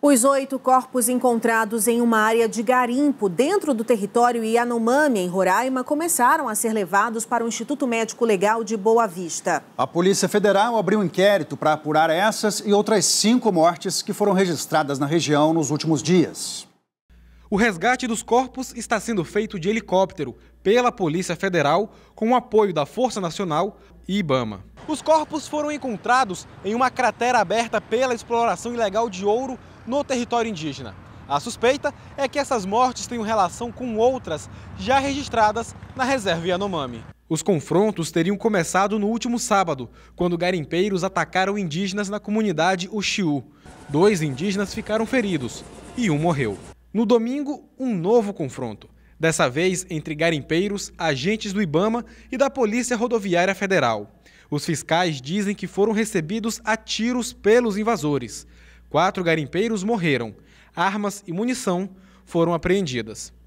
Os oito corpos encontrados em uma área de garimpo dentro do território Yanomami, em Roraima, começaram a ser levados para o Instituto Médico Legal de Boa Vista. A Polícia Federal abriu um inquérito para apurar essas e outras cinco mortes que foram registradas na região nos últimos dias. O resgate dos corpos está sendo feito de helicóptero pela Polícia Federal com o apoio da Força Nacional e Ibama. Os corpos foram encontrados em uma cratera aberta pela exploração ilegal de ouro no território indígena. A suspeita é que essas mortes tenham relação com outras já registradas na reserva Yanomami. Os confrontos teriam começado no último sábado, quando garimpeiros atacaram indígenas na comunidade Uchiú. Dois indígenas ficaram feridos e um morreu. No domingo, um novo confronto. Dessa vez entre garimpeiros, agentes do Ibama e da Polícia Rodoviária Federal. Os fiscais dizem que foram recebidos a tiros pelos invasores. Quatro garimpeiros morreram. Armas e munição foram apreendidas.